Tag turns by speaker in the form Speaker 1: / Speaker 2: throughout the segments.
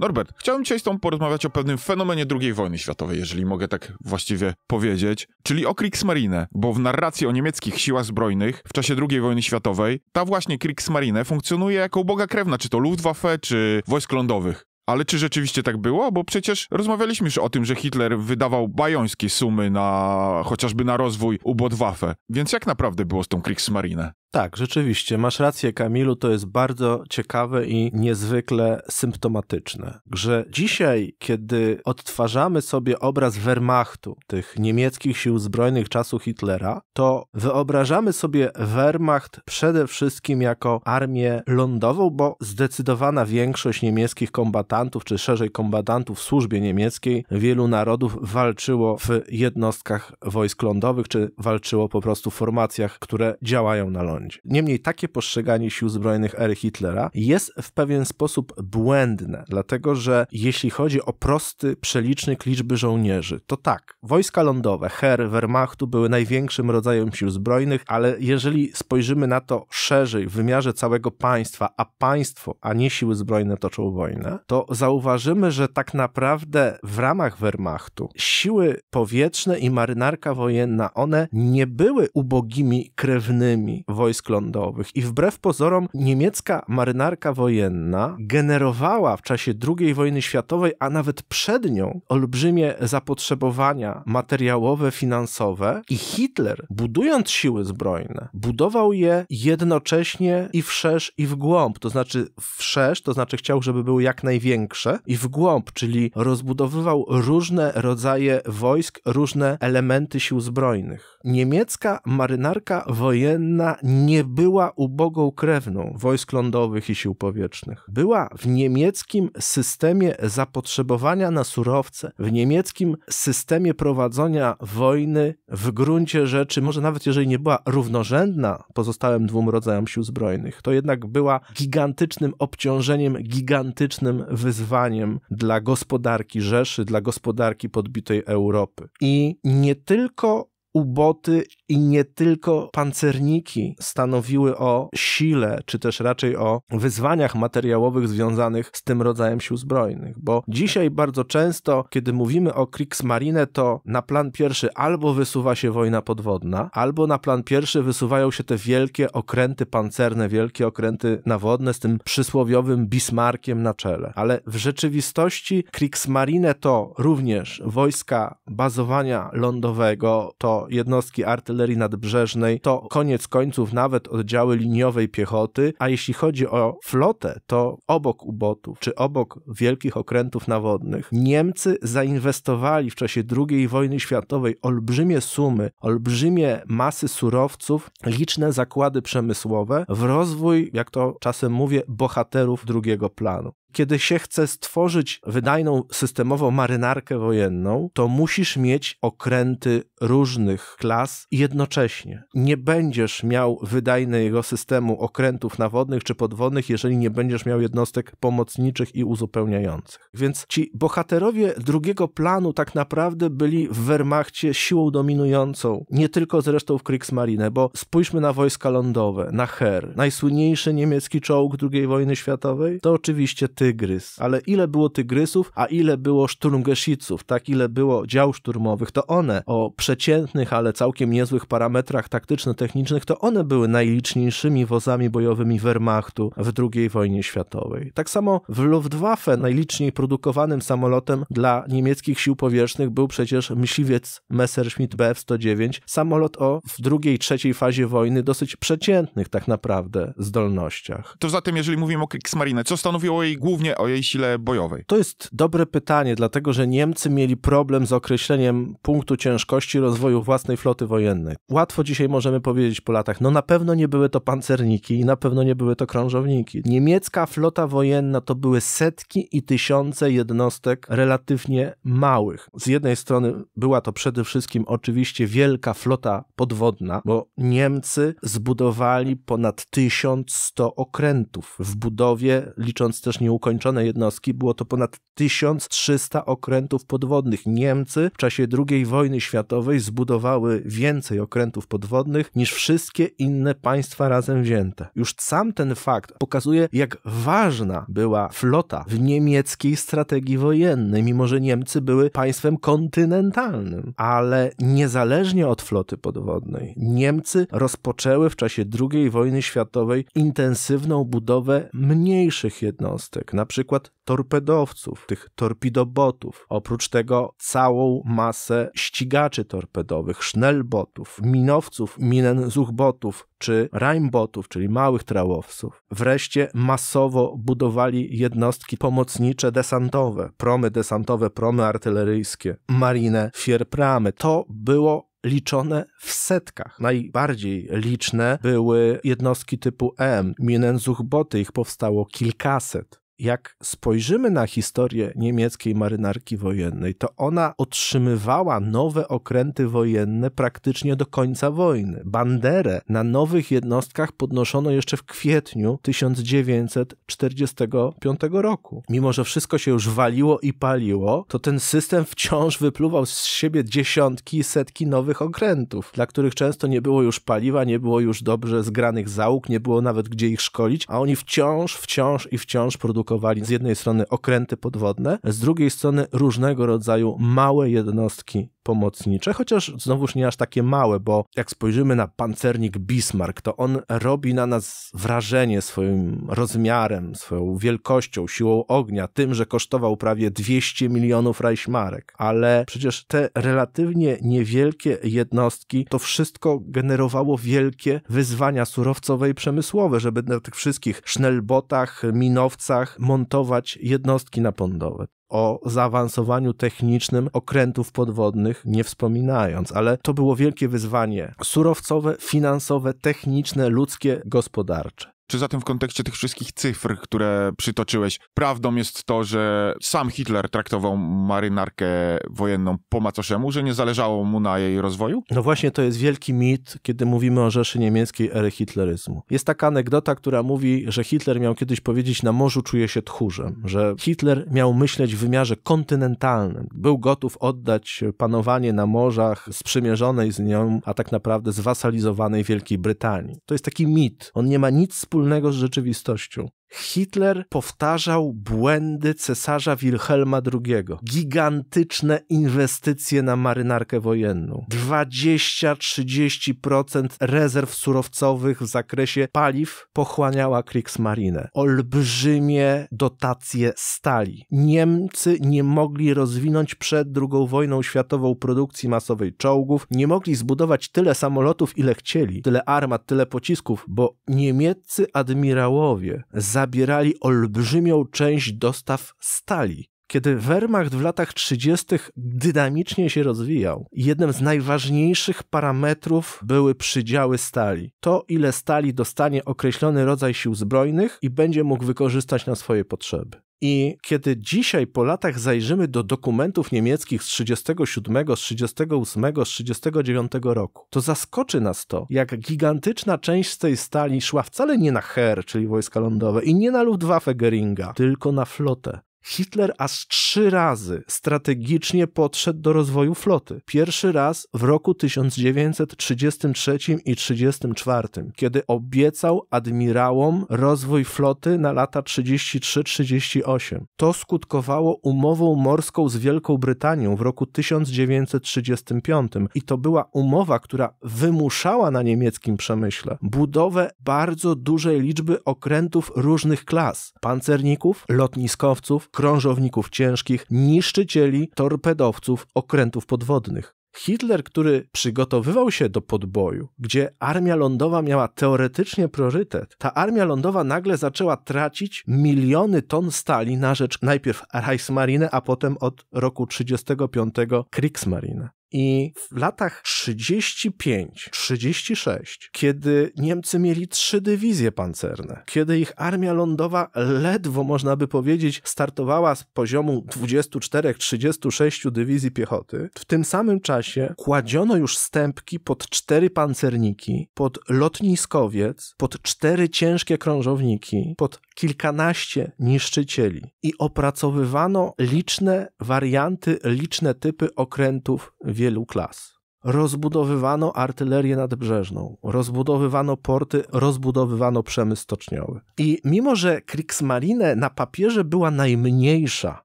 Speaker 1: Norbert, chciałem dzisiaj z Tobą porozmawiać o pewnym fenomenie II wojny światowej, jeżeli mogę tak właściwie powiedzieć, czyli o Kriegsmarine, bo w narracji o niemieckich siłach zbrojnych w czasie II wojny światowej ta właśnie Kriegsmarine funkcjonuje jako uboga krewna, czy to Luftwaffe, czy wojsk lądowych. Ale czy rzeczywiście tak było? Bo przecież rozmawialiśmy już o tym, że Hitler wydawał bajońskie sumy na chociażby na rozwój Ubodwaffe. Więc jak naprawdę było z tą Kriegsmarine?
Speaker 2: Tak, rzeczywiście, masz rację, Kamilu, to jest bardzo ciekawe i niezwykle symptomatyczne, że dzisiaj, kiedy odtwarzamy sobie obraz Wehrmachtu, tych niemieckich sił zbrojnych czasu Hitlera, to wyobrażamy sobie Wehrmacht przede wszystkim jako armię lądową, bo zdecydowana większość niemieckich kombatantów, czy szerzej kombatantów w służbie niemieckiej, wielu narodów walczyło w jednostkach wojsk lądowych, czy walczyło po prostu w formacjach, które działają na lądzie. Niemniej takie postrzeganie sił zbrojnych ery Hitlera jest w pewien sposób błędne, dlatego że jeśli chodzi o prosty przelicznik liczby żołnierzy, to tak, wojska lądowe, Heer, Wehrmachtu były największym rodzajem sił zbrojnych, ale jeżeli spojrzymy na to szerzej, w wymiarze całego państwa, a państwo, a nie siły zbrojne toczą wojnę, to zauważymy, że tak naprawdę w ramach Wehrmachtu siły powietrzne i marynarka wojenna, one nie były ubogimi krewnymi wojny wojsk lądowych. I wbrew pozorom niemiecka marynarka wojenna generowała w czasie II wojny światowej, a nawet przed nią, olbrzymie zapotrzebowania materiałowe, finansowe i Hitler, budując siły zbrojne, budował je jednocześnie i wszerz i w głąb, to znaczy wszerz, to znaczy chciał, żeby były jak największe i w głąb, czyli rozbudowywał różne rodzaje wojsk, różne elementy sił zbrojnych. Niemiecka marynarka wojenna nie była ubogą krewną wojsk lądowych i sił powietrznych. Była w niemieckim systemie zapotrzebowania na surowce, w niemieckim systemie prowadzenia wojny w gruncie rzeczy, może nawet jeżeli nie była równorzędna pozostałym dwóm rodzajom sił zbrojnych, to jednak była gigantycznym obciążeniem, gigantycznym wyzwaniem dla gospodarki Rzeszy, dla gospodarki podbitej Europy. I nie tylko uboty i nie tylko pancerniki stanowiły o sile, czy też raczej o wyzwaniach materiałowych związanych z tym rodzajem sił zbrojnych, bo dzisiaj bardzo często, kiedy mówimy o Kriegsmarine, to na plan pierwszy albo wysuwa się wojna podwodna, albo na plan pierwszy wysuwają się te wielkie okręty pancerne, wielkie okręty nawodne z tym przysłowiowym Bismarkiem na czele. Ale w rzeczywistości Kriegsmarine to również wojska bazowania lądowego, to jednostki artyleryjskie, artylerii nadbrzeżnej, to koniec końców nawet oddziały liniowej piechoty, a jeśli chodzi o flotę, to obok ubotów czy obok wielkich okrętów nawodnych, Niemcy zainwestowali w czasie II wojny światowej olbrzymie sumy, olbrzymie masy surowców, liczne zakłady przemysłowe w rozwój, jak to czasem mówię, bohaterów drugiego planu. Kiedy się chce stworzyć wydajną systemową marynarkę wojenną, to musisz mieć okręty różnych klas jednocześnie. Nie będziesz miał wydajnego systemu okrętów nawodnych czy podwodnych, jeżeli nie będziesz miał jednostek pomocniczych i uzupełniających. Więc ci bohaterowie drugiego planu tak naprawdę byli w Wehrmachcie siłą dominującą, nie tylko zresztą w Kriegsmarine, bo spójrzmy na wojska lądowe, na Her, najsłynniejszy niemiecki czołg II wojny światowej, to oczywiście tygrys. Ale ile było tygrysów, a ile było szturmgeschiców, tak? Ile było dział szturmowych, to one o przeciętnych, ale całkiem niezłych parametrach taktyczno-technicznych, to one były najliczniejszymi wozami bojowymi Wehrmachtu w II wojnie światowej. Tak samo w Luftwaffe najliczniej produkowanym samolotem dla niemieckich sił powietrznych był przecież myśliwiec Messerschmitt Bf 109, samolot o w drugiej, trzeciej fazie wojny dosyć przeciętnych tak naprawdę zdolnościach. To
Speaker 1: zatem, jeżeli mówimy o Kriegsmarine, co stanowiło jej główne głównie o jej sile bojowej? To jest dobre pytanie, dlatego
Speaker 2: że Niemcy mieli problem z określeniem punktu ciężkości rozwoju własnej floty wojennej. Łatwo dzisiaj możemy powiedzieć po latach, no na pewno nie były to pancerniki i na pewno nie były to krążowniki. Niemiecka flota wojenna to były setki i tysiące jednostek relatywnie małych. Z jednej strony była to przede wszystkim oczywiście wielka flota podwodna, bo Niemcy zbudowali ponad 1100 okrętów w budowie, licząc też nieustannie ukończone jednostki było to ponad 1300 okrętów podwodnych. Niemcy w czasie II wojny światowej zbudowały więcej okrętów podwodnych niż wszystkie inne państwa razem wzięte. Już sam ten fakt pokazuje, jak ważna była flota w niemieckiej strategii wojennej, mimo że Niemcy były państwem kontynentalnym. Ale niezależnie od floty podwodnej, Niemcy rozpoczęły w czasie II wojny światowej intensywną budowę mniejszych jednostek jednostek, na przykład torpedowców, tych torpidobotów. Oprócz tego całą masę ścigaczy torpedowych, sznelbotów, minowców, minenzuchbotów czy rajmbotów, czyli małych trałowców. Wreszcie masowo budowali jednostki pomocnicze desantowe, promy desantowe, promy artyleryjskie, marinę, fierpramy. To było liczone w setkach. Najbardziej liczne były jednostki typu M, Minenzuchboty, ich powstało kilkaset jak spojrzymy na historię niemieckiej marynarki wojennej, to ona otrzymywała nowe okręty wojenne praktycznie do końca wojny. Banderę na nowych jednostkach podnoszono jeszcze w kwietniu 1945 roku. Mimo, że wszystko się już waliło i paliło, to ten system wciąż wypluwał z siebie dziesiątki i setki nowych okrętów, dla których często nie było już paliwa, nie było już dobrze zgranych załóg, nie było nawet gdzie ich szkolić, a oni wciąż, wciąż i wciąż produkowali produkowali z jednej strony okręty podwodne, z drugiej strony różnego rodzaju małe jednostki pomocnicze, chociaż znowuż nie aż takie małe, bo jak spojrzymy na pancernik Bismarck, to on robi na nas wrażenie swoim rozmiarem, swoją wielkością, siłą ognia, tym, że kosztował prawie 200 milionów Reichsmarek. Ale przecież te relatywnie niewielkie jednostki, to wszystko generowało wielkie wyzwania surowcowe i przemysłowe, żeby na tych wszystkich sznelbotach, minowcach montować jednostki napędowe o zaawansowaniu technicznym okrętów podwodnych nie wspominając, ale to było wielkie wyzwanie surowcowe, finansowe, techniczne, ludzkie, gospodarcze.
Speaker 1: Czy zatem w kontekście tych wszystkich cyfr, które przytoczyłeś, prawdą jest to, że sam Hitler traktował marynarkę wojenną po macoszemu, że nie zależało mu na jej rozwoju?
Speaker 2: No właśnie to jest wielki mit, kiedy mówimy o Rzeszy Niemieckiej ery hitleryzmu. Jest taka anegdota, która mówi, że Hitler miał kiedyś powiedzieć na morzu czuje się tchórzem, że Hitler miał myśleć w wymiarze kontynentalnym. Był gotów oddać panowanie na morzach sprzymierzonej z nią, a tak naprawdę zwasalizowanej Wielkiej Brytanii. To jest taki mit. On nie ma nic wspólnego wspólnego z rzeczywistością. Hitler powtarzał błędy cesarza Wilhelma II. Gigantyczne inwestycje na marynarkę wojenną. 20-30% rezerw surowcowych w zakresie paliw pochłaniała Kriegsmarine. Olbrzymie dotacje stali. Niemcy nie mogli rozwinąć przed II wojną światową produkcji masowej czołgów, nie mogli zbudować tyle samolotów, ile chcieli, tyle armat, tyle pocisków, bo niemieccy admirałowie za zabierali olbrzymią część dostaw stali. Kiedy Wehrmacht w latach 30. dynamicznie się rozwijał, jednym z najważniejszych parametrów były przydziały stali. To, ile stali dostanie określony rodzaj sił zbrojnych i będzie mógł wykorzystać na swoje potrzeby. I kiedy dzisiaj po latach zajrzymy do dokumentów niemieckich z 37, z 38, z 39 roku, to zaskoczy nas to, jak gigantyczna część z tej stali szła wcale nie na Her, czyli wojska lądowe, i nie na Luftwaffe Geringa, tylko na flotę. Hitler aż trzy razy strategicznie podszedł do rozwoju floty. Pierwszy raz w roku 1933 i 1934, kiedy obiecał admirałom rozwój floty na lata 33-38. To skutkowało umową morską z Wielką Brytanią w roku 1935 i to była umowa, która wymuszała na niemieckim przemyśle budowę bardzo dużej liczby okrętów różnych klas: pancerników, lotniskowców, krążowników ciężkich, niszczycieli, torpedowców, okrętów podwodnych. Hitler, który przygotowywał się do podboju, gdzie armia lądowa miała teoretycznie priorytet, ta armia lądowa nagle zaczęła tracić miliony ton stali na rzecz najpierw Reichsmarine, a potem od roku 1935 Kriegsmarine. I w latach 35-36, kiedy Niemcy mieli trzy dywizje pancerne, kiedy ich armia lądowa ledwo, można by powiedzieć, startowała z poziomu 24-36 dywizji piechoty, w tym samym czasie kładziono już stępki pod cztery pancerniki, pod lotniskowiec, pod cztery ciężkie krążowniki, pod kilkanaście niszczycieli i opracowywano liczne warianty, liczne typy okrętów wielu klas. Rozbudowywano artylerię nadbrzeżną, rozbudowywano porty, rozbudowywano przemysł stoczniowy. I mimo, że Kriegsmarine na papierze była najmniejsza,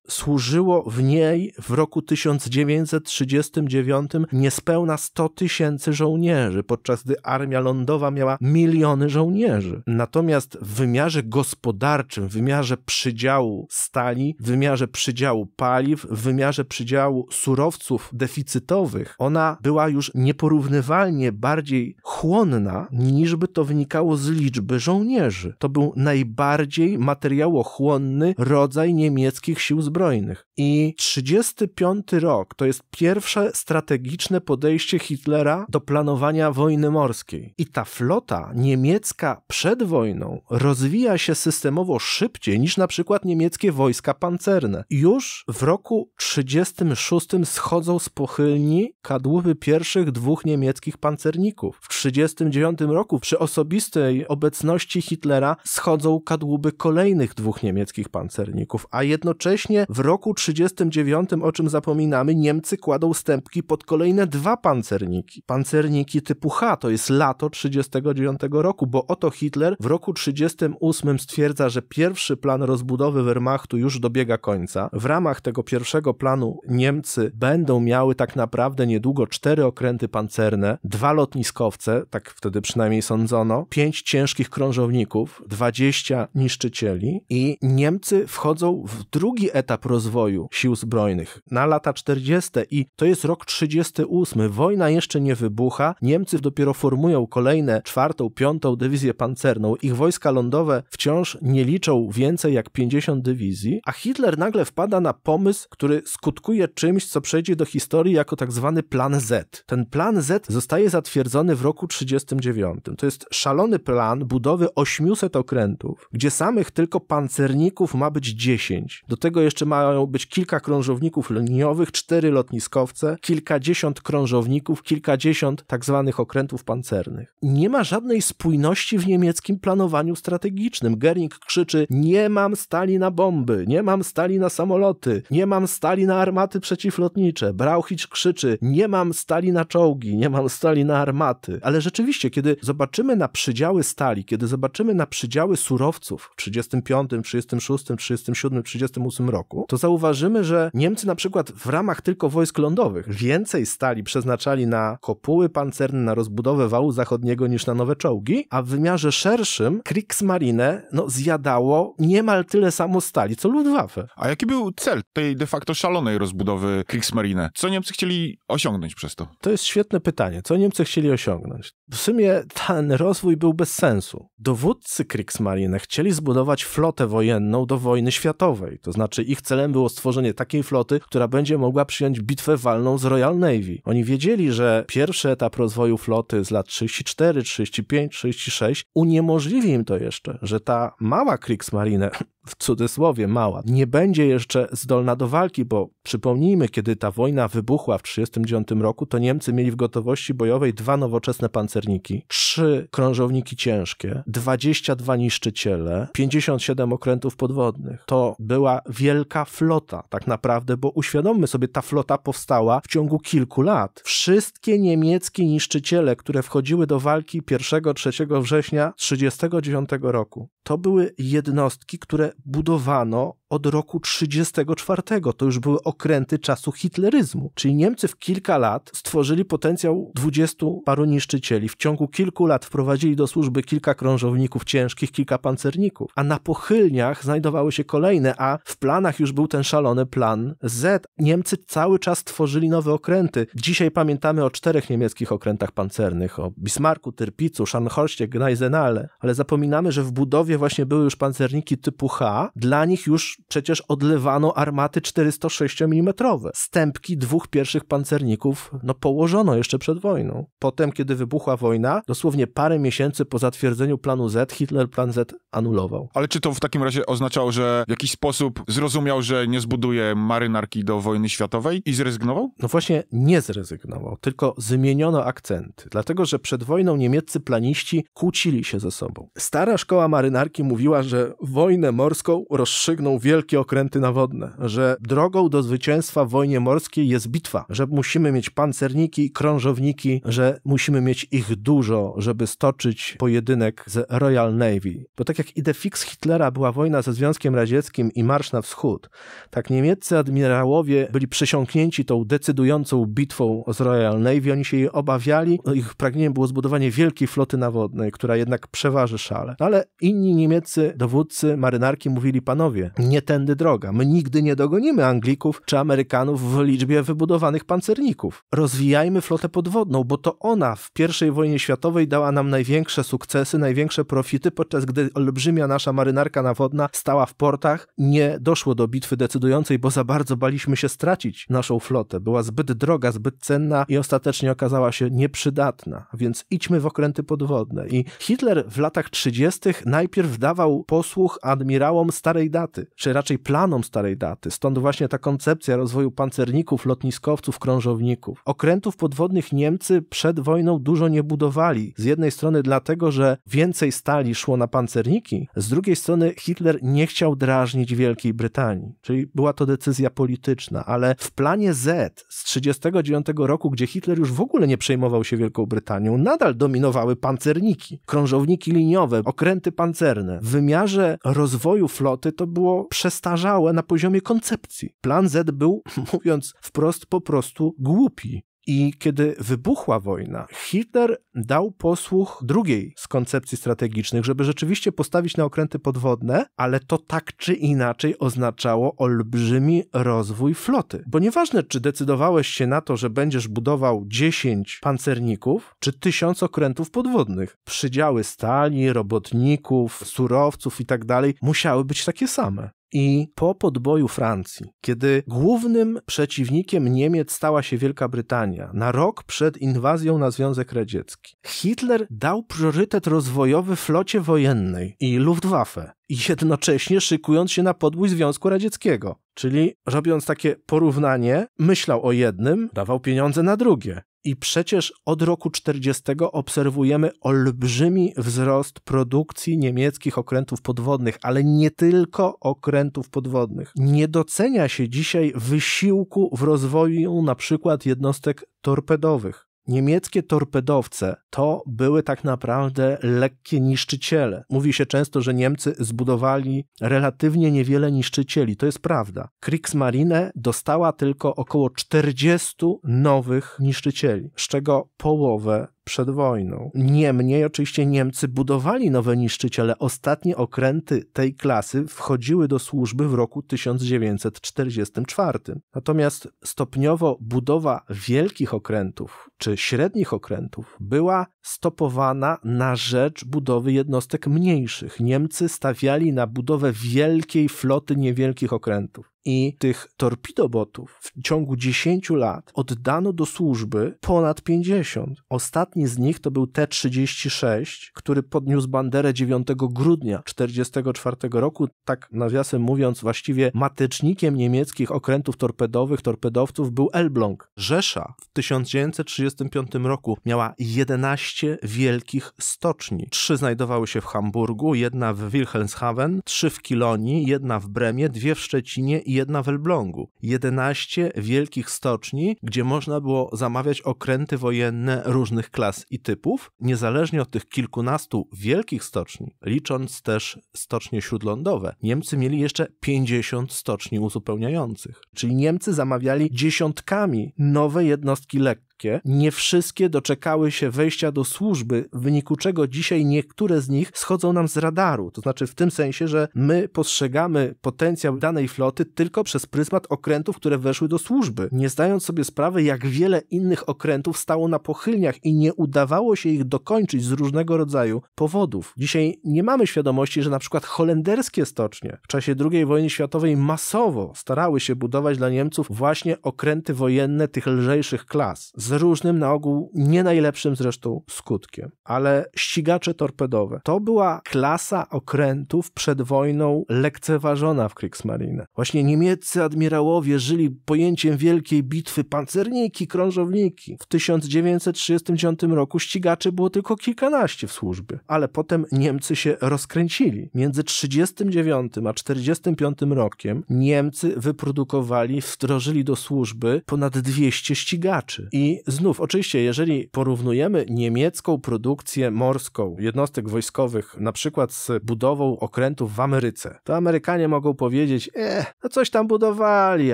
Speaker 2: służyło w niej w roku 1939 niespełna 100 tysięcy żołnierzy, podczas gdy armia lądowa miała miliony żołnierzy. Natomiast w wymiarze gospodarczym, w wymiarze przydziału stali, w wymiarze przydziału paliw, w wymiarze przydziału surowców deficytowych, ona była była już nieporównywalnie bardziej chłonna, niż by to wynikało z liczby żołnierzy. To był najbardziej materiałochłonny rodzaj niemieckich sił zbrojnych. I 35 rok to jest pierwsze strategiczne podejście Hitlera do planowania wojny morskiej. I ta flota niemiecka przed wojną rozwija się systemowo szybciej niż na przykład niemieckie wojska pancerne. Już w roku 36 schodzą z pochylni kadłuby I pierwszych dwóch niemieckich pancerników. W 1939 roku przy osobistej obecności Hitlera schodzą kadłuby kolejnych dwóch niemieckich pancerników, a jednocześnie w roku 1939, o czym zapominamy, Niemcy kładą stępki pod kolejne dwa pancerniki. Pancerniki typu H, to jest lato 1939 roku, bo oto Hitler w roku 1938 stwierdza, że pierwszy plan rozbudowy Wehrmachtu już dobiega końca. W ramach tego pierwszego planu Niemcy będą miały tak naprawdę niedługo cztery cztery okręty pancerne, dwa lotniskowce, tak wtedy przynajmniej sądzono, pięć ciężkich krążowników, dwadzieścia niszczycieli i Niemcy wchodzą w drugi etap rozwoju sił zbrojnych na lata 40. i to jest rok 38. Wojna jeszcze nie wybucha, Niemcy dopiero formują kolejne czwartą, piątą dywizję pancerną. Ich wojska lądowe wciąż nie liczą więcej jak 50 dywizji, a Hitler nagle wpada na pomysł, który skutkuje czymś, co przejdzie do historii jako tak zwany plan Z. Ten plan Z zostaje zatwierdzony w roku 1939. To jest szalony plan budowy 800 okrętów, gdzie samych tylko pancerników ma być 10. Do tego jeszcze mają być kilka krążowników liniowych, cztery lotniskowce, kilkadziesiąt krążowników, kilkadziesiąt tak zwanych okrętów pancernych. Nie ma żadnej spójności w niemieckim planowaniu strategicznym. Gering krzyczy: Nie mam stali na bomby, nie mam stali na samoloty, nie mam stali na armaty przeciwlotnicze. Brauchicz krzyczy: Nie mam stali stali na czołgi, nie mam stali na armaty. Ale rzeczywiście, kiedy zobaczymy na przydziały stali, kiedy zobaczymy na przydziały surowców w 1935, 1936, 1937, 1938 roku, to zauważymy, że Niemcy na przykład w ramach tylko wojsk lądowych więcej stali przeznaczali na kopuły pancerne, na rozbudowę wału zachodniego niż na nowe czołgi, a w wymiarze szerszym Kriegsmarine no, zjadało niemal tyle samo stali, co Luftwaffe.
Speaker 1: A jaki był cel tej de facto szalonej rozbudowy Kriegsmarine? Co Niemcy chcieli osiągnąć przez to? To jest świetne pytanie. Co Niemcy chcieli osiągnąć?
Speaker 2: W sumie ten rozwój był bez sensu. Dowódcy Kriegsmarine chcieli zbudować flotę wojenną do wojny światowej. To znaczy ich celem było stworzenie takiej floty, która będzie mogła przyjąć bitwę walną z Royal Navy. Oni wiedzieli, że pierwszy etap rozwoju floty z lat 34, 35, 36 uniemożliwi im to jeszcze, że ta mała Kriegsmarine w cudzysłowie mała, nie będzie jeszcze zdolna do walki, bo przypomnijmy, kiedy ta wojna wybuchła w 1939 roku, to Niemcy mieli w gotowości bojowej dwa nowoczesne pancerniki, trzy krążowniki ciężkie, 22 niszczyciele, 57 okrętów podwodnych. To była wielka flota, tak naprawdę, bo uświadommy sobie, ta flota powstała w ciągu kilku lat. Wszystkie niemieckie niszczyciele, które wchodziły do walki 1-3 września 1939 roku, to były jednostki, które budowano od roku 34. To już były okręty czasu hitleryzmu. Czyli Niemcy w kilka lat stworzyli potencjał 20 paru niszczycieli. W ciągu kilku lat wprowadzili do służby kilka krążowników ciężkich, kilka pancerników. A na pochylniach znajdowały się kolejne, a w planach już był ten szalony plan Z. Niemcy cały czas tworzyli nowe okręty. Dzisiaj pamiętamy o czterech niemieckich okrętach pancernych, o Bismarcku, Tyrpicu, Scharnhorście, Gneisenale, ale zapominamy, że w budowie właśnie były już pancerniki typu H. Dla nich już przecież odlewano armaty 406 mm. Stępki dwóch pierwszych pancerników no, położono jeszcze przed wojną. Potem, kiedy wybuchła wojna, dosłownie parę miesięcy po zatwierdzeniu planu Z, Hitler plan Z anulował.
Speaker 1: Ale czy to w takim razie oznaczało, że w jakiś sposób zrozumiał, że nie zbuduje marynarki do wojny światowej i zrezygnował?
Speaker 2: No właśnie nie zrezygnował, tylko zmieniono akcenty. Dlatego, że przed wojną niemieccy planiści kłócili się ze sobą. Stara szkoła marynarki mówiła, że wojnę morską rozstrzygnął wielki wielkie okręty nawodne, że drogą do zwycięstwa w wojnie morskiej jest bitwa, że musimy mieć pancerniki, krążowniki, że musimy mieć ich dużo, żeby stoczyć pojedynek z Royal Navy. Bo tak jak idefix Hitlera była wojna ze Związkiem Radzieckim i marsz na wschód, tak niemieccy admirałowie byli przesiąknięci tą decydującą bitwą z Royal Navy, oni się jej obawiali, ich pragnieniem było zbudowanie wielkiej floty nawodnej, która jednak przeważy szale. Ale inni niemieccy dowódcy marynarki mówili, panowie, nie tędy droga. My nigdy nie dogonimy Anglików czy Amerykanów w liczbie wybudowanych pancerników. Rozwijajmy flotę podwodną, bo to ona w I wojnie światowej dała nam największe sukcesy, największe profity, podczas gdy olbrzymia nasza marynarka nawodna stała w portach. Nie doszło do bitwy decydującej, bo za bardzo baliśmy się stracić naszą flotę. Była zbyt droga, zbyt cenna i ostatecznie okazała się nieprzydatna. Więc idźmy w okręty podwodne. I Hitler w latach 30. najpierw dawał posłuch admirałom starej daty, czy raczej planom starej daty. Stąd właśnie ta koncepcja rozwoju pancerników, lotniskowców, krążowników. Okrętów podwodnych Niemcy przed wojną dużo nie budowali. Z jednej strony dlatego, że więcej stali szło na pancerniki, z drugiej strony Hitler nie chciał drażnić Wielkiej Brytanii, czyli była to decyzja polityczna, ale w planie Z z 1939 roku, gdzie Hitler już w ogóle nie przejmował się Wielką Brytanią, nadal dominowały pancerniki, krążowniki liniowe, okręty pancerne. W wymiarze rozwoju floty to było przestarzałe na poziomie koncepcji. Plan Z był, mówiąc wprost, po prostu głupi. I kiedy wybuchła wojna, Hitler dał posłuch drugiej z koncepcji strategicznych, żeby rzeczywiście postawić na okręty podwodne, ale to tak czy inaczej oznaczało olbrzymi rozwój floty. Bo nieważne, czy decydowałeś się na to, że będziesz budował 10 pancerników, czy 1000 okrętów podwodnych. Przydziały stali, robotników, surowców itd. Tak musiały być takie same. I po podboju Francji, kiedy głównym przeciwnikiem Niemiec stała się Wielka Brytania, na rok przed inwazją na Związek Radziecki, Hitler dał priorytet rozwojowy flocie wojennej i Luftwaffe, jednocześnie szykując się na podbój Związku Radzieckiego. Czyli robiąc takie porównanie, myślał o jednym, dawał pieniądze na drugie. I przecież od roku 40 obserwujemy olbrzymi wzrost produkcji niemieckich okrętów podwodnych, ale nie tylko okrętów podwodnych. Nie docenia się dzisiaj wysiłku w rozwoju na przykład jednostek torpedowych. Niemieckie torpedowce to były tak naprawdę lekkie niszczyciele. Mówi się często, że Niemcy zbudowali relatywnie niewiele niszczycieli. To jest prawda. Kriegsmarine dostała tylko około 40 nowych niszczycieli, z czego połowę przed wojną. Niemniej, oczywiście Niemcy budowali nowe niszczyciele. Ostatnie okręty tej klasy wchodziły do służby w roku 1944. Natomiast stopniowo budowa wielkich okrętów czy średnich okrętów była stopowana na rzecz budowy jednostek mniejszych. Niemcy stawiali na budowę wielkiej floty niewielkich okrętów. I tych torpidobotów w ciągu 10 lat oddano do służby ponad 50. Ostatni z nich to był T-36, który podniósł banderę 9 grudnia 1944 roku. Tak nawiasem mówiąc, właściwie matecznikiem niemieckich okrętów torpedowych, torpedowców był Elbląg. Rzesza w 1935 roku miała 11 12 wielkich stoczni. Trzy znajdowały się w Hamburgu, jedna w Wilhelmshaven, trzy w Kilonii, jedna w Bremie, dwie w Szczecinie i jedna w Elblągu. 11 wielkich stoczni, gdzie można było zamawiać okręty wojenne różnych klas i typów, niezależnie od tych kilkunastu wielkich stoczni, licząc też stocznie śródlądowe. Niemcy mieli jeszcze 50 stoczni uzupełniających, czyli Niemcy zamawiali dziesiątkami nowe jednostki lekkie nie wszystkie doczekały się wejścia do służby, w wyniku czego dzisiaj niektóre z nich schodzą nam z radaru. To znaczy w tym sensie, że my postrzegamy potencjał danej floty tylko przez pryzmat okrętów, które weszły do służby, nie zdając sobie sprawy, jak wiele innych okrętów stało na pochylniach i nie udawało się ich dokończyć z różnego rodzaju powodów. Dzisiaj nie mamy świadomości, że na przykład holenderskie stocznie w czasie II wojny światowej masowo starały się budować dla Niemców właśnie okręty wojenne tych lżejszych klas. Z różnym, na ogół nie najlepszym zresztą skutkiem. Ale ścigacze torpedowe to była klasa okrętów przed wojną lekceważona w Kriegsmarine. Właśnie niemieccy admirałowie żyli pojęciem wielkiej bitwy pancerniki, krążowniki. W 1939 roku ścigaczy było tylko kilkanaście w służbie, ale potem Niemcy się rozkręcili. Między 39 a 45 rokiem Niemcy wyprodukowali, wdrożyli do służby ponad 200 ścigaczy i i znów, oczywiście, jeżeli porównujemy niemiecką produkcję morską jednostek wojskowych, na przykład z budową okrętów w Ameryce, to Amerykanie mogą powiedzieć, eh, no coś tam budowali,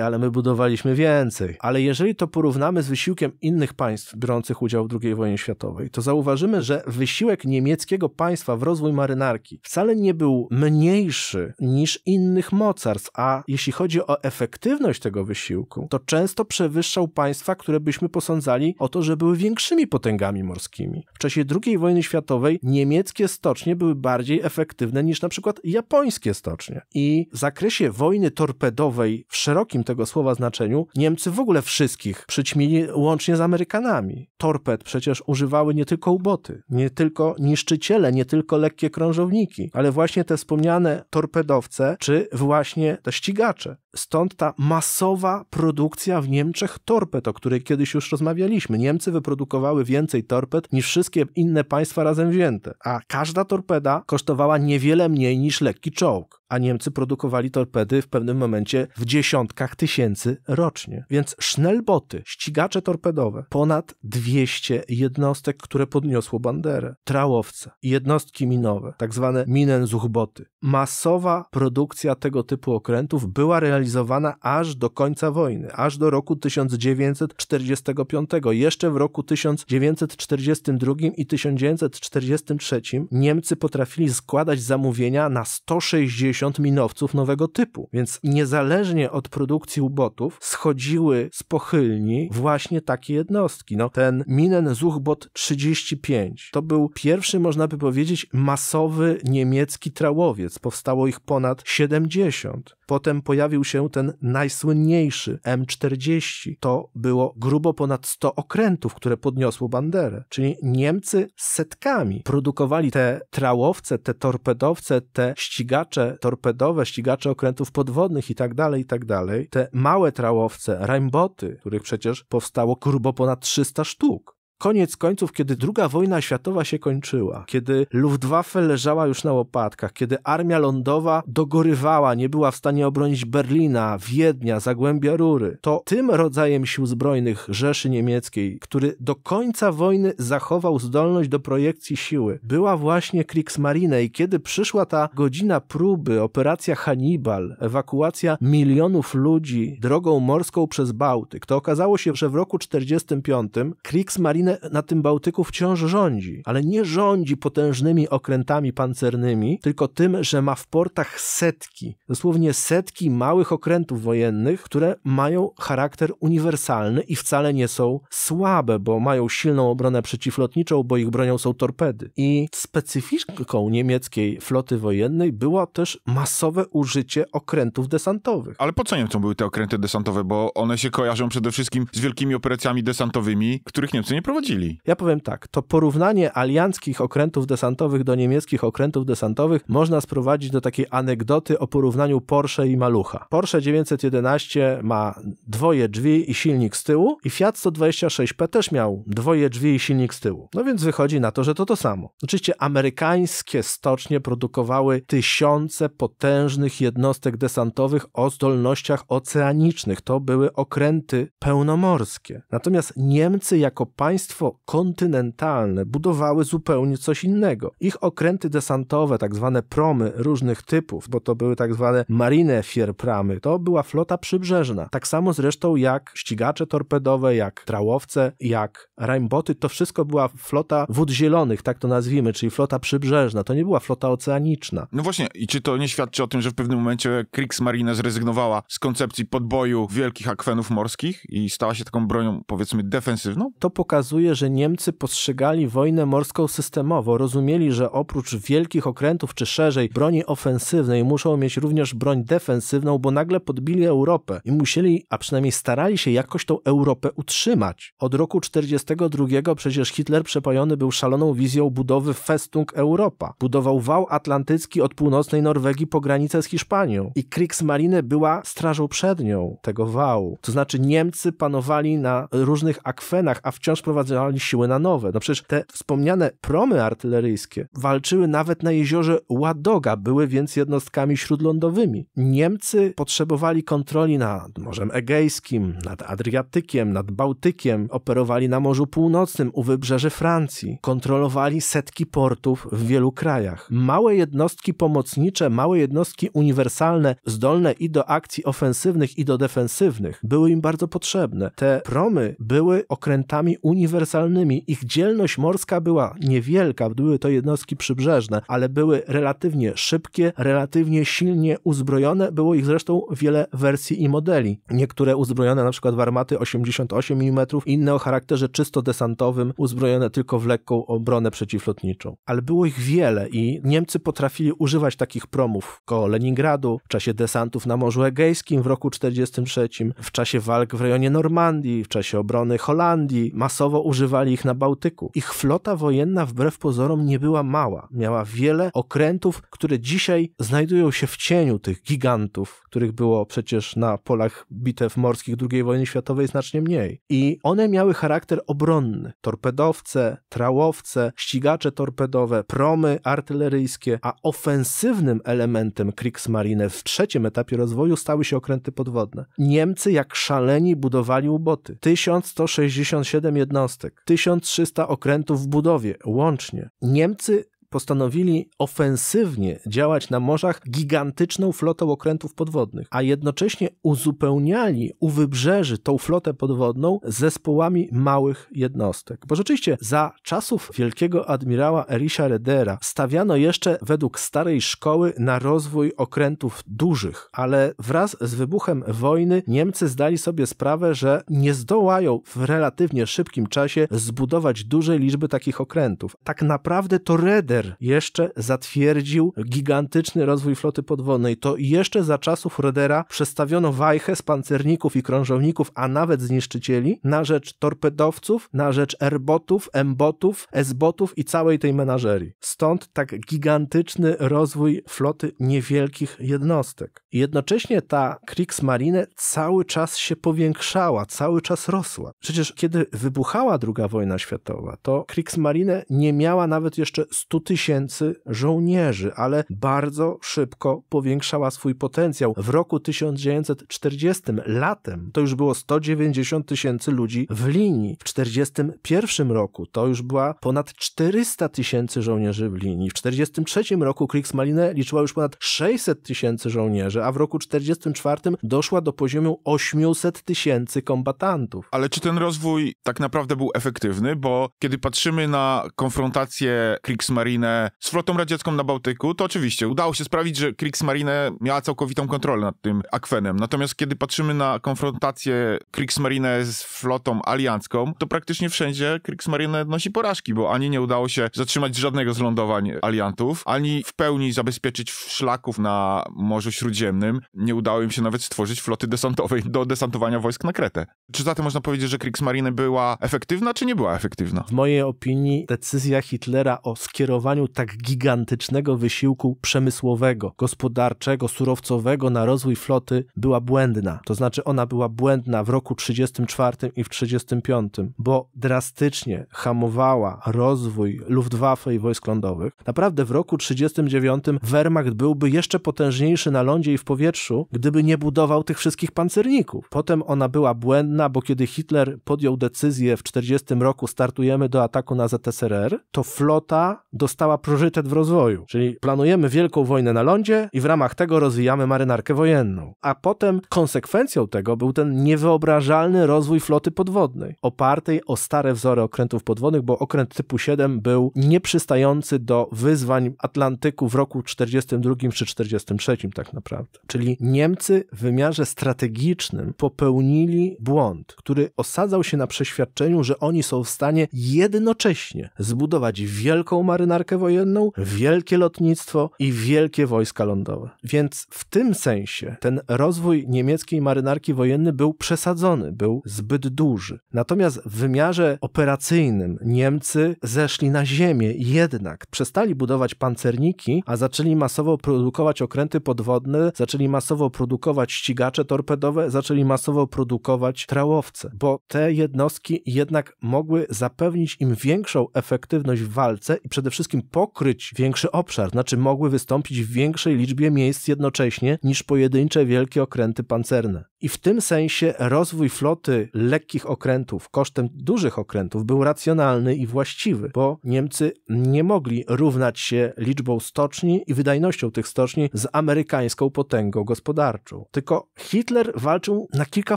Speaker 2: ale my budowaliśmy więcej. Ale jeżeli to porównamy z wysiłkiem innych państw biorących udział w II wojnie światowej, to zauważymy, że wysiłek niemieckiego państwa w rozwój marynarki wcale nie był mniejszy niż innych mocarstw, a jeśli chodzi o efektywność tego wysiłku, to często przewyższał państwa, które byśmy posądzali o to, że były większymi potęgami morskimi. W czasie II wojny światowej niemieckie stocznie były bardziej efektywne niż na przykład japońskie stocznie. I w zakresie wojny torpedowej w szerokim tego słowa znaczeniu Niemcy w ogóle wszystkich przyćmili łącznie z Amerykanami. Torped przecież używały nie tylko uboty, nie tylko niszczyciele, nie tylko lekkie krążowniki, ale właśnie te wspomniane torpedowce czy właśnie te ścigacze. Stąd ta masowa produkcja w Niemczech torped, o której kiedyś już rozmawialiśmy. Niemcy wyprodukowały więcej torped niż wszystkie inne państwa razem wzięte, a każda torpeda kosztowała niewiele mniej niż lekki czołg a Niemcy produkowali torpedy w pewnym momencie w dziesiątkach tysięcy rocznie. Więc sznelboty, ścigacze torpedowe, ponad 200 jednostek, które podniosło banderę, trałowce, jednostki minowe, tak zwane minenzuchboty. Masowa produkcja tego typu okrętów była realizowana aż do końca wojny, aż do roku 1945. Jeszcze w roku 1942 i 1943 Niemcy potrafili składać zamówienia na 160 150 minowców nowego typu. Więc niezależnie od produkcji ubotów schodziły z pochylni właśnie takie jednostki. No, ten Minen Zuchbot 35 to był pierwszy, można by powiedzieć, masowy niemiecki trałowiec. Powstało ich ponad 70. Potem pojawił się ten najsłynniejszy M40. To było grubo ponad 100 okrętów, które podniosło banderę. Czyli Niemcy setkami produkowali te trałowce, te torpedowce, te ścigacze torpedowe, ścigacze okrętów podwodnych i tak dalej, i tak dalej. Te małe trałowce, Rheinboty, których przecież powstało grubo ponad 300 sztuk koniec końców, kiedy II wojna światowa się kończyła, kiedy Luftwaffe leżała już na łopatkach, kiedy armia lądowa dogorywała, nie była w stanie obronić Berlina, Wiednia, Zagłębia Rury, to tym rodzajem sił zbrojnych Rzeszy Niemieckiej, który do końca wojny zachował zdolność do projekcji siły, była właśnie Kriegsmarine i kiedy przyszła ta godzina próby, operacja Hannibal, ewakuacja milionów ludzi drogą morską przez Bałtyk, to okazało się, że w roku 1945 Kriegsmarine na tym Bałtyku wciąż rządzi, ale nie rządzi potężnymi okrętami pancernymi, tylko tym, że ma w portach setki, dosłownie setki małych okrętów wojennych, które mają charakter uniwersalny i wcale nie są słabe, bo mają silną obronę przeciwlotniczą, bo ich bronią są torpedy. I specyfiką niemieckiej floty wojennej było też masowe użycie okrętów desantowych.
Speaker 1: Ale po co Niemcom były te okręty desantowe? Bo one się kojarzą przede wszystkim z wielkimi operacjami desantowymi, których Niemcy nie prowadzili.
Speaker 2: Ja powiem tak, to porównanie alianckich okrętów desantowych do niemieckich okrętów desantowych można sprowadzić do takiej anegdoty o porównaniu Porsche i Malucha. Porsche 911 ma dwoje drzwi i silnik z tyłu i Fiat 126P też miał dwoje drzwi i silnik z tyłu. No więc wychodzi na to, że to to samo. Oczywiście amerykańskie stocznie produkowały tysiące potężnych jednostek desantowych o zdolnościach oceanicznych. To były okręty pełnomorskie. Natomiast Niemcy jako państwo państwo kontynentalne budowały zupełnie coś innego. Ich okręty desantowe, tak zwane promy różnych typów, bo to były tak zwane marine fierpramy, to była flota przybrzeżna. Tak samo zresztą jak ścigacze torpedowe, jak trałowce, jak rajmboty, to wszystko była flota wód zielonych, tak to nazwijmy, czyli flota przybrzeżna. To nie była flota oceaniczna.
Speaker 1: No właśnie, i czy to nie świadczy o tym, że w pewnym momencie Kriegsmarine zrezygnowała z koncepcji podboju wielkich akwenów morskich i stała się taką bronią, powiedzmy, defensywną?
Speaker 2: To pokazuje pokazuje, że Niemcy postrzegali wojnę morską systemowo. Rozumieli, że oprócz wielkich okrętów czy szerzej broni ofensywnej muszą mieć również broń defensywną, bo nagle podbili Europę i musieli, a przynajmniej starali się jakoś tą Europę utrzymać. Od roku 1942 przecież Hitler przepojony był szaloną wizją budowy Festung Europa. Budował wał atlantycki od północnej Norwegii po granicę z Hiszpanią i Kriegsmarine była strażą przednią tego wału. To znaczy Niemcy panowali na różnych akwenach, a wciąż prowadzili siły na nowe. No przecież te wspomniane promy artyleryjskie walczyły nawet na jeziorze Ładoga, były więc jednostkami śródlądowymi. Niemcy potrzebowali kontroli nad Morzem Egejskim, nad Adriatykiem, nad Bałtykiem, operowali na Morzu Północnym, u wybrzeży Francji, kontrolowali setki portów w wielu krajach. Małe jednostki pomocnicze, małe jednostki uniwersalne, zdolne i do akcji ofensywnych, i do defensywnych, były im bardzo potrzebne. Te promy były okrętami uniwersalnymi uniwersalnymi. Ich dzielność morska była niewielka, były to jednostki przybrzeżne, ale były relatywnie szybkie, relatywnie silnie uzbrojone, było ich zresztą wiele wersji i modeli. Niektóre uzbrojone na przykład w armaty 88 mm, inne o charakterze czysto desantowym, uzbrojone tylko w lekką obronę przeciwlotniczą. Ale było ich wiele i Niemcy potrafili używać takich promów koło Leningradu, w czasie desantów na Morzu Egejskim w roku 1943, w czasie walk w rejonie Normandii, w czasie obrony Holandii, masowo używali ich na Bałtyku. Ich flota wojenna wbrew pozorom nie była mała. Miała wiele okrętów, które dzisiaj znajdują się w cieniu tych gigantów, których było przecież na polach bitew morskich II wojny światowej znacznie mniej. I one miały charakter obronny. Torpedowce, trałowce, ścigacze torpedowe, promy artyleryjskie, a ofensywnym elementem Kriegsmarine w trzecim etapie rozwoju stały się okręty podwodne. Niemcy jak szaleni budowali uboty. 1167 jednostek jednostek, 1300 okrętów w budowie łącznie. Niemcy postanowili ofensywnie działać na morzach gigantyczną flotą okrętów podwodnych, a jednocześnie uzupełniali u wybrzeży tą flotę podwodną zespołami małych jednostek. Bo rzeczywiście za czasów wielkiego admirała Ericha Redera stawiano jeszcze według starej szkoły na rozwój okrętów dużych, ale wraz z wybuchem wojny Niemcy zdali sobie sprawę, że nie zdołają w relatywnie szybkim czasie zbudować dużej liczby takich okrętów. Tak naprawdę to Reder jeszcze zatwierdził gigantyczny rozwój floty podwodnej. To jeszcze za czasów Rodera przestawiono wajchę z pancerników i krążowników, a nawet zniszczycieli, na rzecz torpedowców, na rzecz erbotów, embotów, esbotów i całej tej menażerii. Stąd tak gigantyczny rozwój floty niewielkich jednostek. Jednocześnie ta Kriegsmarine cały czas się powiększała, cały czas rosła. Przecież kiedy wybuchała II wojna światowa, to Kriegsmarine nie miała nawet jeszcze 100 tysięcy żołnierzy, ale bardzo szybko powiększała swój potencjał. W roku 1940 latem to już było 190 tysięcy ludzi w linii. W 1941 roku to już była ponad 400 tysięcy żołnierzy w linii. W 1943 roku Kriegsmarine liczyła już ponad 600 tysięcy żołnierzy, a w roku 1944 doszła do poziomu 800 tysięcy kombatantów.
Speaker 1: Ale czy ten rozwój tak naprawdę był efektywny? Bo kiedy patrzymy na konfrontację Kriegsmarine z flotą radziecką na Bałtyku, to oczywiście udało się sprawić, że Kriegsmarine miała całkowitą kontrolę nad tym akwenem. Natomiast kiedy patrzymy na konfrontację Kriegsmarine z flotą aliancką, to praktycznie wszędzie Kriegsmarine nosi porażki, bo ani nie udało się zatrzymać żadnego z lądowań aliantów, ani w pełni zabezpieczyć szlaków na Morzu Śródziemnym. Nie udało im się nawet stworzyć floty desantowej do desantowania wojsk na Kretę. Czy zatem można powiedzieć, że Kriegsmarine była efektywna, czy nie była efektywna?
Speaker 2: W mojej opinii decyzja Hitlera o skierowaniu tak gigantycznego wysiłku przemysłowego, gospodarczego, surowcowego na rozwój floty była błędna. To znaczy ona była błędna w roku 34 i w 35, bo drastycznie hamowała rozwój Luftwaffe i wojsk lądowych. Naprawdę w roku 39 Wehrmacht byłby jeszcze potężniejszy na lądzie i w powietrzu, gdyby nie budował tych wszystkich pancerników. Potem ona była błędna, bo kiedy Hitler podjął decyzję w 40 roku startujemy do ataku na ZSRR, to flota dostała stała priorytet w rozwoju. Czyli planujemy wielką wojnę na lądzie i w ramach tego rozwijamy marynarkę wojenną. A potem konsekwencją tego był ten niewyobrażalny rozwój floty podwodnej, opartej o stare wzory okrętów podwodnych, bo okręt typu 7 był nieprzystający do wyzwań Atlantyku w roku 42 czy 43 tak naprawdę. Czyli Niemcy w wymiarze strategicznym popełnili błąd, który osadzał się na przeświadczeniu, że oni są w stanie jednocześnie zbudować wielką marynarkę marynarkę wojenną, wielkie lotnictwo i wielkie wojska lądowe. Więc w tym sensie ten rozwój niemieckiej marynarki wojennej był przesadzony, był zbyt duży. Natomiast w wymiarze operacyjnym Niemcy zeszli na ziemię jednak. Przestali budować pancerniki, a zaczęli masowo produkować okręty podwodne, zaczęli masowo produkować ścigacze torpedowe, zaczęli masowo produkować trałowce, bo te jednostki jednak mogły zapewnić im większą efektywność w walce i przede wszystkim wszystkim pokryć większy obszar, znaczy mogły wystąpić w większej liczbie miejsc jednocześnie niż pojedyncze wielkie okręty pancerne. I w tym sensie rozwój floty lekkich okrętów kosztem dużych okrętów był racjonalny i właściwy, bo Niemcy nie mogli równać się liczbą stoczni i wydajnością tych stoczni z amerykańską potęgą gospodarczą. Tylko Hitler walczył na kilka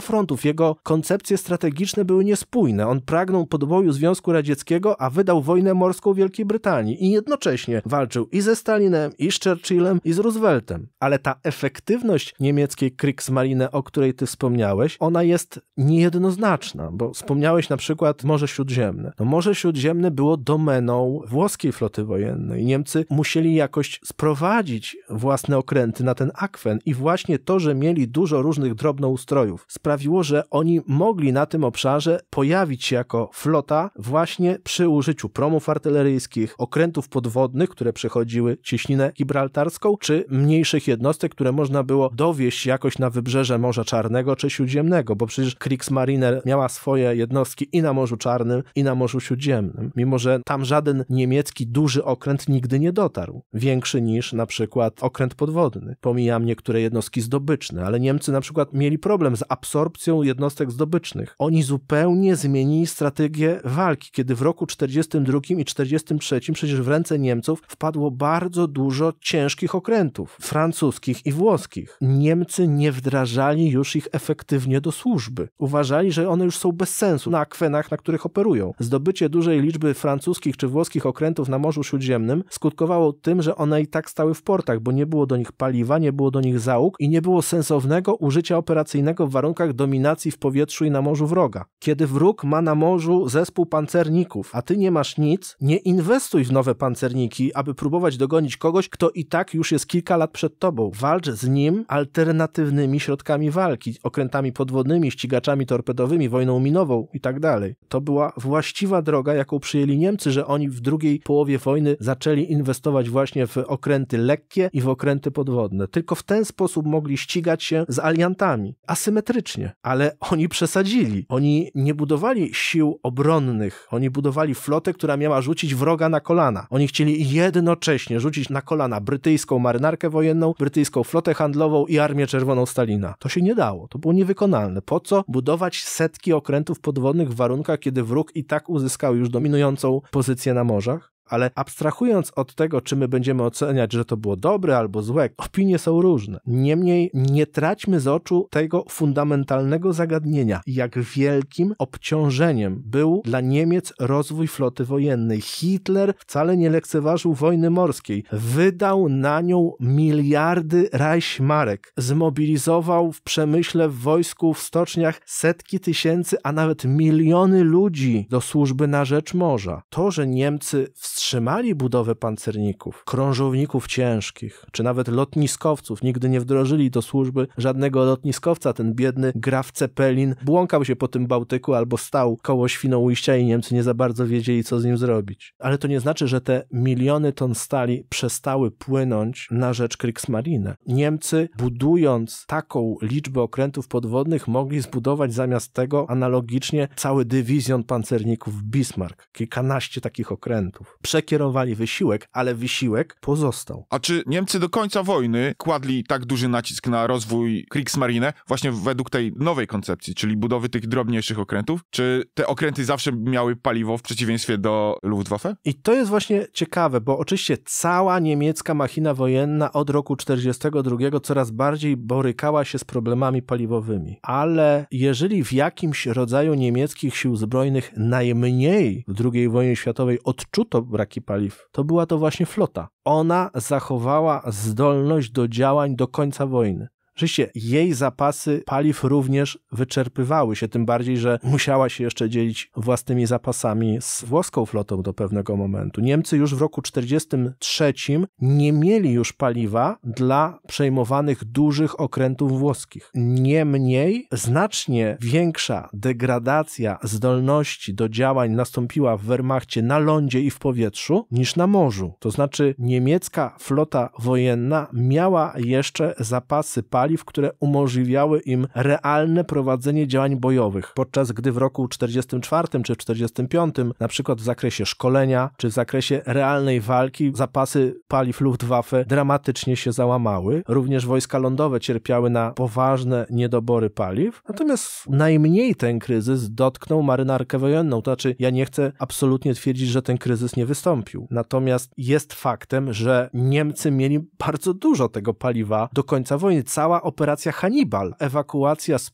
Speaker 2: frontów, jego koncepcje strategiczne były niespójne. On pragnął podboju Związku Radzieckiego, a wydał wojnę morską Wielkiej Brytanii i jednocześnie walczył i ze Stalinem, i z Churchillem, i z Rooseveltem. Ale ta efektywność niemieckiej Kriegsmarine, o której ty wspomniałeś, ona jest niejednoznaczna, bo wspomniałeś na przykład Morze Śródziemne. No Morze Śródziemne było domeną włoskiej floty wojennej. Niemcy musieli jakoś sprowadzić własne okręty na ten akwen i właśnie to, że mieli dużo różnych drobnoustrojów, sprawiło, że oni mogli na tym obszarze pojawić się jako flota właśnie przy użyciu promów artyleryjskich, okrętów okrętów podwodnych, które przechodziły cieśninę gibraltarską, czy mniejszych jednostek, które można było dowieść jakoś na wybrzeże Morza Czarnego czy Śródziemnego, bo przecież Kriegsmarine miała swoje jednostki i na Morzu Czarnym, i na Morzu Śródziemnym, mimo że tam żaden niemiecki duży okręt nigdy nie dotarł, większy niż na przykład okręt podwodny. Pomijam niektóre jednostki zdobyczne, ale Niemcy na przykład mieli problem z absorpcją jednostek zdobycznych. Oni zupełnie zmienili strategię walki, kiedy w roku 42 i 43 przecież w ręce Niemców wpadło bardzo dużo ciężkich okrętów, francuskich i włoskich. Niemcy nie wdrażali już ich efektywnie do służby. Uważali, że one już są bez sensu na akwenach, na których operują. Zdobycie dużej liczby francuskich czy włoskich okrętów na Morzu Śródziemnym skutkowało tym, że one i tak stały w portach, bo nie było do nich paliwa, nie było do nich załóg i nie było sensownego użycia operacyjnego w warunkach dominacji w powietrzu i na morzu wroga. Kiedy wróg ma na morzu zespół pancerników, a ty nie masz nic, nie inwestuj w nowe pancerniki, aby próbować dogonić kogoś, kto i tak już jest kilka lat przed tobą. Walcz z nim alternatywnymi środkami walki, okrętami podwodnymi, ścigaczami torpedowymi, wojną minową i tak dalej. To była właściwa droga, jaką przyjęli Niemcy, że oni w drugiej połowie wojny zaczęli inwestować właśnie w okręty lekkie i w okręty podwodne. Tylko w ten sposób mogli ścigać się z aliantami. Asymetrycznie. Ale oni przesadzili. Oni nie budowali sił obronnych. Oni budowali flotę, która miała rzucić wroga na kolana. Oni chcieli jednocześnie rzucić na kolana brytyjską marynarkę wojenną, brytyjską flotę handlową i Armię Czerwoną Stalina. To się nie dało, to było niewykonalne. Po co budować setki okrętów podwodnych w warunkach, kiedy wróg i tak uzyskał już dominującą pozycję na morzach? ale abstrahując od tego, czy my będziemy oceniać, że to było dobre albo złe, opinie są różne. Niemniej nie traćmy z oczu tego fundamentalnego zagadnienia, jak wielkim obciążeniem był dla Niemiec rozwój floty wojennej. Hitler wcale nie lekceważył wojny morskiej, wydał na nią miliardy rajsmarek, zmobilizował w przemyśle, w wojsku, w stoczniach setki tysięcy, a nawet miliony ludzi do służby na rzecz morza. To, że Niemcy wstrzymali wstrzymali budowę pancerników, krążowników ciężkich, czy nawet lotniskowców. Nigdy nie wdrożyli do służby żadnego lotniskowca. Ten biedny Graf Cepelin błąkał się po tym Bałtyku albo stał koło Świnoujścia i Niemcy nie za bardzo wiedzieli, co z nim zrobić. Ale to nie znaczy, że te miliony ton stali przestały płynąć na rzecz Kriegsmarine. Niemcy, budując taką liczbę okrętów podwodnych, mogli zbudować zamiast tego analogicznie cały dywizjon pancerników Bismarck, kilkanaście takich okrętów przekierowali wysiłek, ale wysiłek pozostał.
Speaker 1: A czy Niemcy do końca wojny kładli tak duży nacisk na rozwój Kriegsmarine właśnie według tej nowej koncepcji, czyli budowy tych drobniejszych okrętów? Czy te okręty zawsze miały paliwo w przeciwieństwie do Luftwaffe? I to jest właśnie ciekawe,
Speaker 2: bo oczywiście cała niemiecka machina wojenna od roku 1942 coraz bardziej borykała się z problemami paliwowymi. Ale jeżeli w jakimś rodzaju niemieckich sił zbrojnych najmniej w II wojnie światowej odczuto braki paliw, to była to właśnie flota. Ona zachowała zdolność do działań do końca wojny. Rzeczywiście jej zapasy paliw również wyczerpywały się, tym bardziej, że musiała się jeszcze dzielić własnymi zapasami z włoską flotą do pewnego momentu. Niemcy już w roku 1943 nie mieli już paliwa dla przejmowanych dużych okrętów włoskich. Niemniej znacznie większa degradacja zdolności do działań nastąpiła w Wehrmachcie na lądzie i w powietrzu niż na morzu. To znaczy niemiecka flota wojenna miała jeszcze zapasy paliw paliw, które umożliwiały im realne prowadzenie działań bojowych, podczas gdy w roku 44 czy 45, na przykład w zakresie szkolenia czy w zakresie realnej walki, zapasy paliw Luftwaffe dramatycznie się załamały. Również wojska lądowe cierpiały na poważne niedobory paliw. Natomiast najmniej ten kryzys dotknął marynarkę wojenną. To znaczy, ja nie chcę absolutnie twierdzić, że ten kryzys nie wystąpił. Natomiast jest faktem, że Niemcy mieli bardzo dużo tego paliwa do końca wojny. Cała cała operacja Hannibal. Ewakuacja z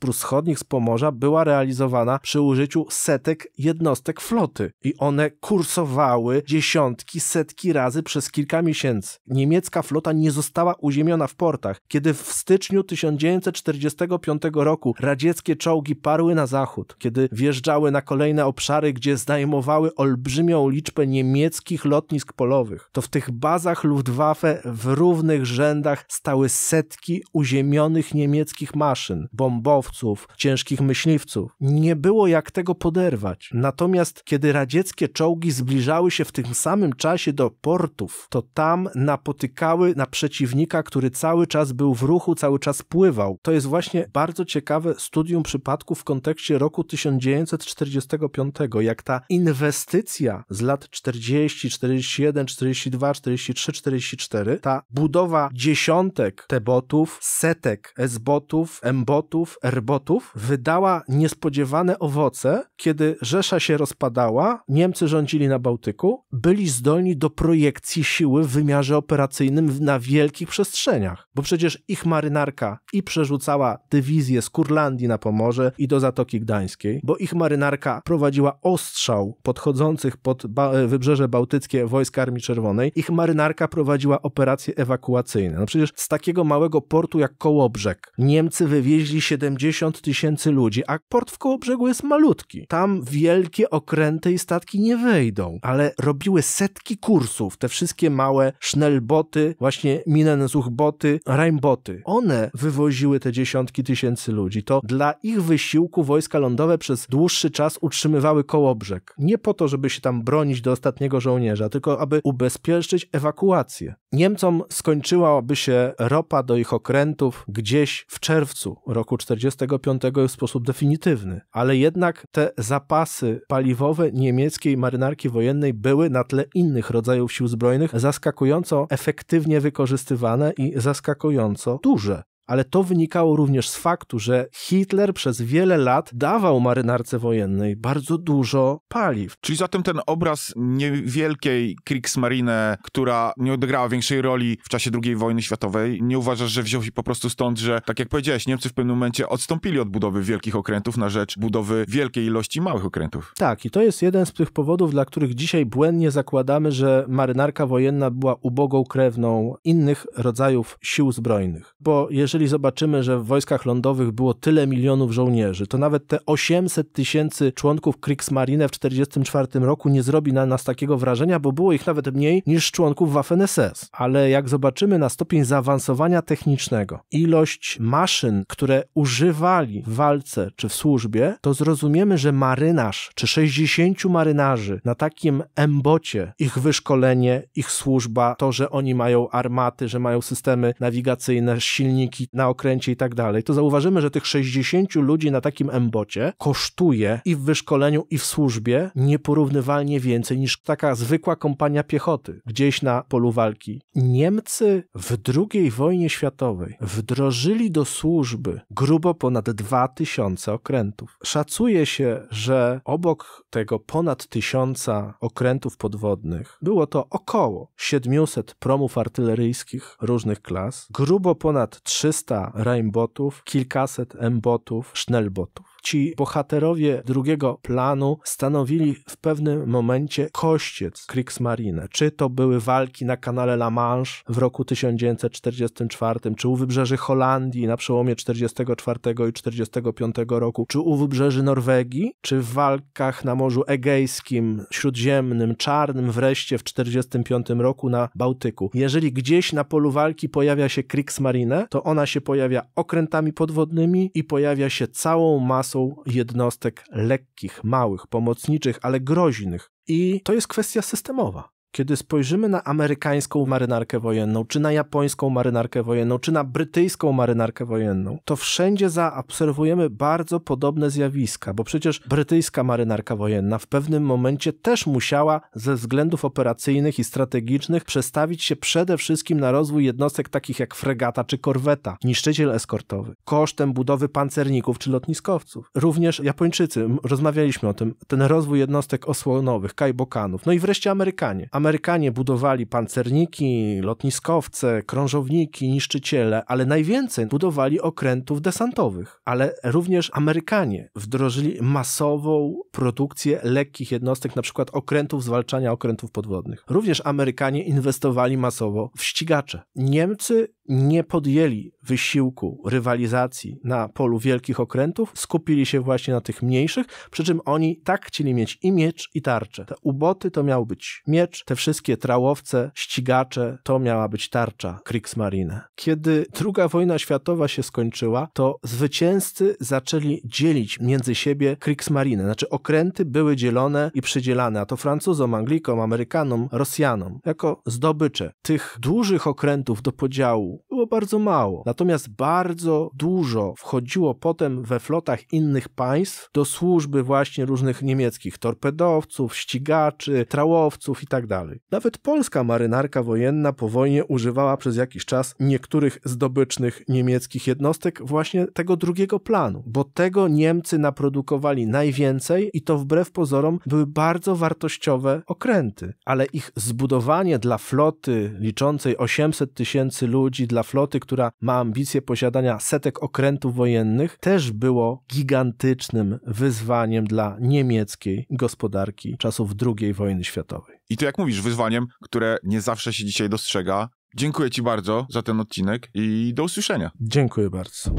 Speaker 2: z Pomorza była realizowana przy użyciu setek jednostek floty i one kursowały dziesiątki, setki razy przez kilka miesięcy. Niemiecka flota nie została uziemiona w portach. Kiedy w styczniu 1945 roku radzieckie czołgi parły na zachód, kiedy wjeżdżały na kolejne obszary, gdzie zdejmowały olbrzymią liczbę niemieckich lotnisk polowych, to w tych bazach Luftwaffe w równych rzędach stały setki uziemionych wymienionych niemieckich maszyn, bombowców, ciężkich myśliwców. Nie było jak tego poderwać. Natomiast kiedy radzieckie czołgi zbliżały się w tym samym czasie do portów, to tam napotykały na przeciwnika, który cały czas był w ruchu, cały czas pływał. To jest właśnie bardzo ciekawe studium przypadków w kontekście roku 1945, jak ta inwestycja z lat 40, 41, 42, 43, 44, ta budowa dziesiątek tebotów, set setek S-botów, M-botów, R-botów wydała niespodziewane owoce, kiedy Rzesza się rozpadała, Niemcy rządzili na Bałtyku, byli zdolni do projekcji siły w wymiarze operacyjnym na wielkich przestrzeniach, bo przecież ich marynarka i przerzucała dywizję z Kurlandii na Pomorze i do Zatoki Gdańskiej, bo ich marynarka prowadziła ostrzał podchodzących pod ba e, wybrzeże bałtyckie wojsk Armii Czerwonej, ich marynarka prowadziła operacje ewakuacyjne. No przecież z takiego małego portu jak Kopenhaga Kołobrzeg. Niemcy wywieźli 70 tysięcy ludzi, a port w Kołobrzegu jest malutki. Tam wielkie okręty i statki nie wejdą, ale robiły setki kursów, te wszystkie małe sznelboty, właśnie minenzuchboty, rajmboty. One wywoziły te dziesiątki tysięcy ludzi. To dla ich wysiłku wojska lądowe przez dłuższy czas utrzymywały Kołobrzeg. Nie po to, żeby się tam bronić do ostatniego żołnierza, tylko aby ubezpieczyć ewakuację. Niemcom skończyłaby się ropa do ich okrętów, gdzieś w czerwcu roku 45 w sposób definitywny, ale jednak te zapasy paliwowe niemieckiej marynarki wojennej były na tle innych rodzajów sił zbrojnych zaskakująco efektywnie wykorzystywane i zaskakująco duże ale to wynikało również z faktu, że Hitler przez wiele lat dawał marynarce wojennej
Speaker 1: bardzo dużo paliw. Czyli zatem ten obraz niewielkiej Kriegsmarine, która nie odegrała większej roli w czasie II wojny światowej, nie uważasz, że wziął się po prostu stąd, że tak jak powiedziałeś, Niemcy w pewnym momencie odstąpili od budowy wielkich okrętów na rzecz budowy wielkiej ilości małych okrętów.
Speaker 2: Tak, i to jest jeden z tych powodów, dla których dzisiaj błędnie zakładamy, że marynarka wojenna była ubogą krewną innych rodzajów sił zbrojnych. Bo jeżeli jeżeli zobaczymy, że w wojskach lądowych było tyle milionów żołnierzy, to nawet te 800 tysięcy członków Kriegsmarine w 1944 roku nie zrobi na nas takiego wrażenia, bo było ich nawet mniej niż członków Waffen-SS. Ale jak zobaczymy na stopień zaawansowania technicznego, ilość maszyn, które używali w walce czy w służbie, to zrozumiemy, że marynarz czy 60 marynarzy na takim embocie, ich wyszkolenie, ich służba, to, że oni mają armaty, że mają systemy nawigacyjne, silniki, na okręcie i tak dalej, to zauważymy, że tych 60 ludzi na takim embocie kosztuje i w wyszkoleniu, i w służbie nieporównywalnie więcej niż taka zwykła kompania piechoty gdzieś na polu walki. Niemcy w II wojnie światowej wdrożyli do służby grubo ponad 2000 okrętów. Szacuje się, że obok tego ponad 1000 okrętów podwodnych było to około 700 promów artyleryjskich różnych klas, grubo ponad 300 300 raimbotów, kilkaset mbotów, sznellbotów ci bohaterowie drugiego planu stanowili w pewnym momencie kościec Kriegsmarine. Czy to były walki na kanale La Manche w roku 1944, czy u wybrzeży Holandii na przełomie 44 i 45 roku, czy u wybrzeży Norwegii, czy w walkach na Morzu Egejskim, Śródziemnym, Czarnym, wreszcie w 45 roku na Bałtyku. Jeżeli gdzieś na polu walki pojawia się Kriegsmarine, to ona się pojawia okrętami podwodnymi i pojawia się całą masą masą jednostek lekkich, małych, pomocniczych, ale groźnych. I to jest kwestia systemowa. Kiedy spojrzymy na amerykańską marynarkę wojenną, czy na japońską marynarkę wojenną, czy na brytyjską marynarkę wojenną, to wszędzie zaobserwujemy bardzo podobne zjawiska, bo przecież brytyjska marynarka wojenna w pewnym momencie też musiała ze względów operacyjnych i strategicznych przestawić się przede wszystkim na rozwój jednostek takich jak fregata czy korweta, niszczyciel eskortowy, kosztem budowy pancerników czy lotniskowców. Również Japończycy, rozmawialiśmy o tym, ten rozwój jednostek osłonowych, kajbokanów, no i wreszcie Amerykanie. Amerykanie budowali pancerniki, lotniskowce, krążowniki, niszczyciele, ale najwięcej budowali okrętów desantowych. Ale również Amerykanie wdrożyli masową produkcję lekkich jednostek, na przykład okrętów zwalczania okrętów podwodnych. Również Amerykanie inwestowali masowo w ścigacze. Niemcy nie podjęli wysiłku rywalizacji na polu wielkich okrętów, skupili się właśnie na tych mniejszych, przy czym oni tak chcieli mieć i miecz, i tarczę. Te uboty to miał być miecz, te wszystkie trałowce, ścigacze to miała być tarcza Kriegsmarine. Kiedy II wojna światowa się skończyła, to zwycięzcy zaczęli dzielić między siebie Kriegsmarine, znaczy okręty były dzielone i przydzielane, a to Francuzom, Anglikom, Amerykanom, Rosjanom, jako zdobycze. Tych dużych okrętów do podziału było bardzo mało. Natomiast bardzo dużo wchodziło potem we flotach innych państw do służby właśnie różnych niemieckich torpedowców, ścigaczy, trałowców itd. Tak Nawet polska marynarka wojenna po wojnie używała przez jakiś czas niektórych zdobycznych niemieckich jednostek właśnie tego drugiego planu, bo tego Niemcy naprodukowali najwięcej i to wbrew pozorom były bardzo wartościowe okręty, ale ich zbudowanie dla floty liczącej 800 tysięcy ludzi, dla floty, która ma ambicje posiadania setek okrętów wojennych, też było gigantycznym wyzwaniem dla niemieckiej gospodarki czasów II wojny światowej.
Speaker 1: I to jak mówisz, wyzwaniem, które nie zawsze się dzisiaj dostrzega. Dziękuję Ci bardzo za ten odcinek i do usłyszenia.
Speaker 2: Dziękuję bardzo.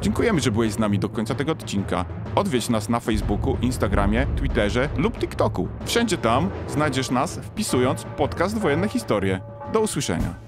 Speaker 1: Dziękujemy, że byłeś z nami do końca tego odcinka. Odwiedź nas na Facebooku, Instagramie, Twitterze lub TikToku. Wszędzie tam znajdziesz nas wpisując podcast Wojenne Historie. Do usłyszenia.